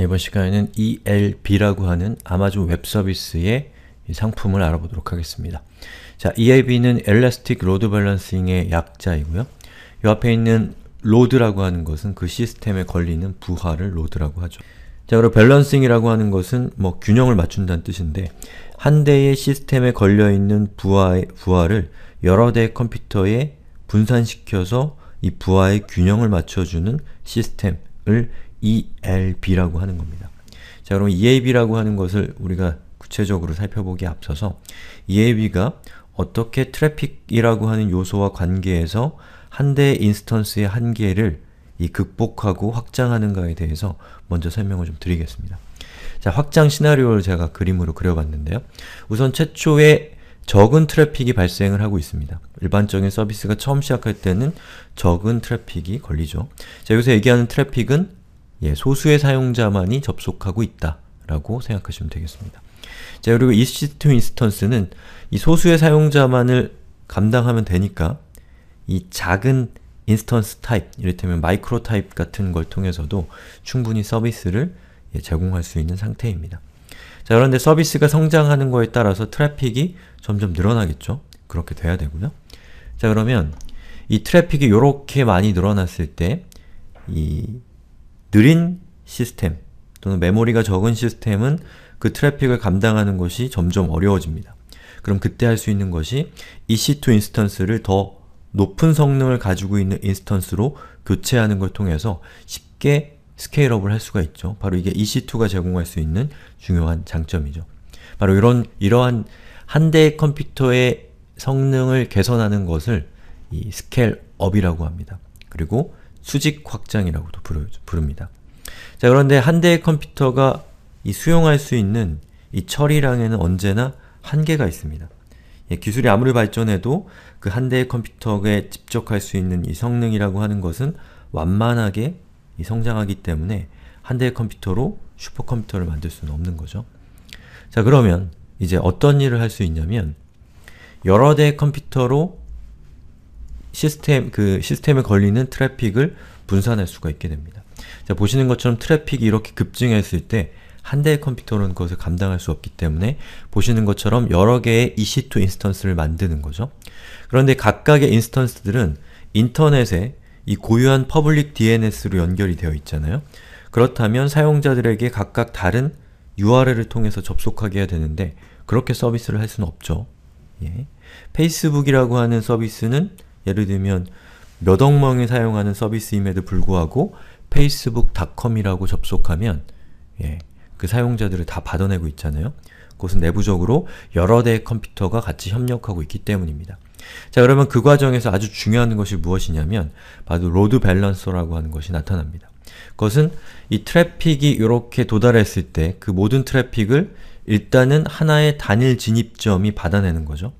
이번 시간에는 ELB라고 하는 아마존 웹 서비스의 상품을 알아보도록 하겠습니다. 자, ELB는 Elastic Load Balancing의 약자이고요. 이 앞에 있는 로드라고 하는 것은 그 시스템에 걸리는 부하를 로드라고 하죠. 자, 그리고 밸런싱이라고 하는 것은 뭐 균형을 맞춘다는 뜻인데 한 대의 시스템에 걸려있는 부하의, 부하를 여러 대의 컴퓨터에 분산시켜서 이 부하의 균형을 맞춰주는 시스템을 ELB라고 하는 겁니다. 자, 그럼 EAB라고 하는 것을 우리가 구체적으로 살펴보기 에 앞서서 EAB가 어떻게 트래픽이라고 하는 요소와 관계에서 한 대의 인스턴스의 한계를 이 극복하고 확장하는가에 대해서 먼저 설명을 좀 드리겠습니다. 자, 확장 시나리오를 제가 그림으로 그려봤는데요. 우선 최초에 적은 트래픽이 발생을 하고 있습니다. 일반적인 서비스가 처음 시작할 때는 적은 트래픽이 걸리죠. 자, 여기서 얘기하는 트래픽은 예, 소수의 사용자만이 접속하고 있다 라고 생각하시면 되겠습니다. 자, 그리고 이스트 인스턴스는 이 소수의 사용자만을 감당하면 되니까 이 작은 인스턴스 타입, 이를테면 마이크로 타입 같은 걸 통해서도 충분히 서비스를 예, 제공할 수 있는 상태입니다. 자, 그런데 서비스가 성장하는 거에 따라서 트래픽이 점점 늘어나겠죠? 그렇게 돼야 되고요. 자, 그러면 이 트래픽이 이렇게 많이 늘어났을 때이 느린 시스템 또는 메모리가 적은 시스템은 그 트래픽을 감당하는 것이 점점 어려워집니다. 그럼 그때 할 수 있는 것이 EC2 인스턴스를 더 높은 성능을 가지고 있는 인스턴스로 교체하는 걸 통해서 쉽게 스케일업을 할 수가 있죠. 바로 이게 EC2가 제공할 수 있는 중요한 장점이죠. 바로 이런, 이러한 한 대의 컴퓨터의 성능을 개선하는 것을 이 스케일업이라고 합니다. 그리고 수직 확장이라고도 부릅니다. 자, 그런데 한 대의 컴퓨터가 이 수용할 수 있는 이 처리량에는 언제나 한계가 있습니다. 예, 기술이 아무리 발전해도 그 한 대의 컴퓨터에 집적할 수 있는 이 성능이라고 하는 것은 완만하게 성장하기 때문에 한 대의 컴퓨터로 슈퍼컴퓨터를 만들 수는 없는 거죠. 자 그러면 이제 어떤 일을 할 수 있냐면 여러 대의 컴퓨터로 시스템 그 시스템에 걸리는 트래픽을 분산할 수가 있게 됩니다. 자 보시는 것처럼 트래픽이 이렇게 급증했을 때 한 대의 컴퓨터로는 그것을 감당할 수 없기 때문에 보시는 것처럼 여러 개의 EC2 인스턴스를 만드는 거죠. 그런데 각각의 인스턴스들은 인터넷에 이 고유한 퍼블릭 DNS로 연결이 되어 있잖아요. 그렇다면 사용자들에게 각각 다른 URL을 통해서 접속하게 해야 되는데 그렇게 서비스를 할 수는 없죠. 예. 페이스북이라고 하는 서비스는 예를 들면 몇억 명이 사용하는 서비스임에도 불구하고 페이스북닷컴이라고 접속하면 예, 그 사용자들을 다 받아내고 있잖아요. 그것은 내부적으로 여러 대의 컴퓨터가 같이 협력하고 있기 때문입니다. 자그러면그 과정에서 아주 중요한 것이 무엇이냐면 바로 로드 밸런서라고 하는 것이 나타납니다. 그것은 이 트래픽이 이렇게 도달했을 때 그 모든 트래픽을 일단은 하나의 단일 진입점이 받아내는 거죠.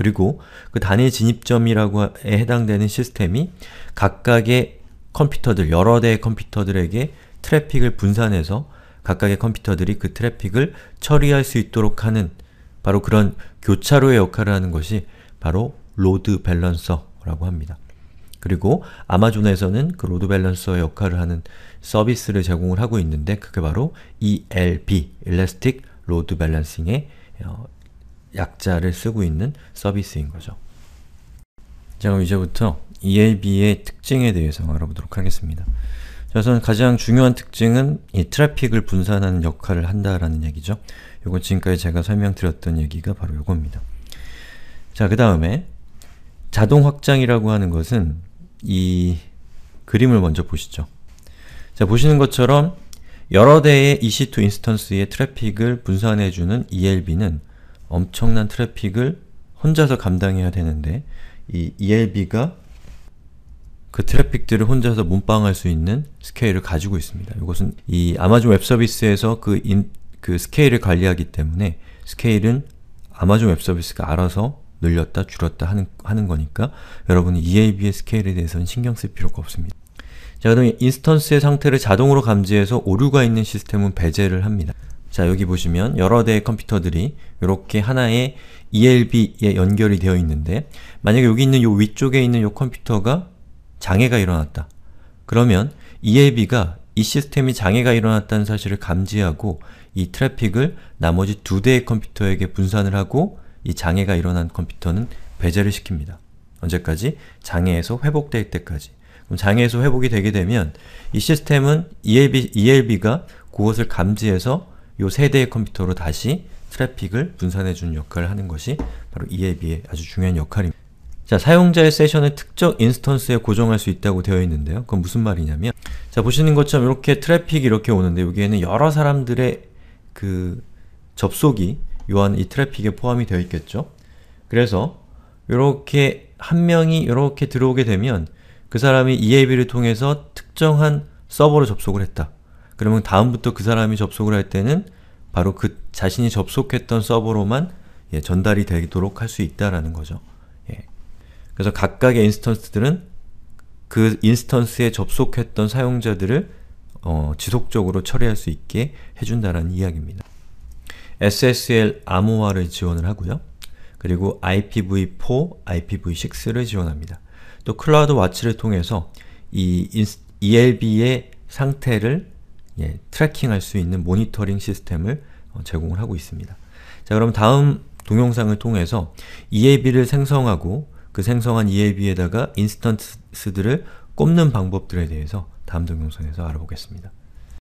그리고 그 단일 진입점이라고 에 해당되는 시스템이 각각의 컴퓨터들, 여러 대의 컴퓨터들에게 트래픽을 분산해서 각각의 컴퓨터들이 그 트래픽을 처리할 수 있도록 하는 바로 그런 교차로의 역할을 하는 것이 바로 로드 밸런서라고 합니다. 그리고 아마존에서는 그 로드 밸런서의 역할을 하는 서비스를 제공을 하고 있는데 그게 바로 ELB, Elastic Load Balancing의 어, 약자를 쓰고 있는 서비스인 거죠. 자 그럼 이제부터 ELB의 특징에 대해서 알아보도록 하겠습니다. 우선 가장 중요한 특징은 이 트래픽을 분산하는 역할을 한다라는 얘기죠. 요거 지금까지 제가 설명드렸던 얘기가 바로 요겁니다. 자그 다음에 자동 확장이라고 하는 것은 이 그림을 먼저 보시죠. 자 보시는 것처럼 여러 대의 EC2 인스턴스의 트래픽을 분산해주는 ELB는 엄청난 트래픽을 혼자서 감당해야 되는데 이 ELB가 그 트래픽들을 혼자서 문방할 수 있는 스케일을 가지고 있습니다. 이것은 이 아마존 웹 서비스에서 그, 인, 그 스케일을 관리하기 때문에 스케일은 아마존 웹 서비스가 알아서 늘렸다 줄였다 하는, 하는 거니까 여러분이 EAB의 스케일에 대해서는 신경 쓸 필요가 없습니다. 자 그럼 인스턴스의 상태를 자동으로 감지해서 오류가 있는 시스템은 배제를 합니다. 자 여기 보시면 여러 대의 컴퓨터들이 이렇게 하나의 ELB에 연결이 되어 있는데 만약에 여기 있는 요 위쪽에 있는 요 컴퓨터가 장애가 일어났다. 그러면 ELB가 이 시스템이 장애가 일어났다는 사실을 감지하고 이 트래픽을 나머지 두 대의 컴퓨터에게 분산을 하고 이 장애가 일어난 컴퓨터는 배제를 시킵니다. 언제까지? 장애에서 회복될 때까지. 그럼 장애에서 회복이 되게 되면 이 시스템은 ELB, ELB가 그것을 감지해서 이세 대의 컴퓨터로 다시 트래픽을 분산해주는 역할을 하는 것이 바로 이 앱의 아주 중요한 역할입니다. 자, 사용자의 세션을 특정 인스턴스에 고정할 수 있다고 되어 있는데요. 그건 무슨 말이냐면 자, 보시는 것처럼 이렇게 트래픽이 이렇게 오는데 여기에는 여러 사람들의 그 접속이 요한 이 트래픽에 포함이 되어 있겠죠. 그래서 이렇게 한 명이 이렇게 들어오게 되면 그 사람이 이 앱을 통해서 특정한 서버로 접속을 했다. 그러면 다음부터 그 사람이 접속을 할 때는 바로 그 자신이 접속했던 서버로만 예, 전달이 되도록 할 수 있다라는 거죠. 예. 그래서 각각의 인스턴스들은 그 인스턴스에 접속했던 사용자들을 어, 지속적으로 처리할 수 있게 해준다는 이야기입니다. SSL 암호화를 지원을 하고요. 그리고 IPv4, IPv6를 지원합니다. 또 클라우드 와치를 통해서 이 ELB의 상태를 예, 트래킹할 수 있는 모니터링 시스템을 어, 제공을 하고 있습니다. 자 그럼 다음 동영상을 통해서 EAB를 생성하고 그 생성한 EAB에다가 인스턴스들을 꼽는 방법들에 대해서 다음 동영상에서 알아보겠습니다.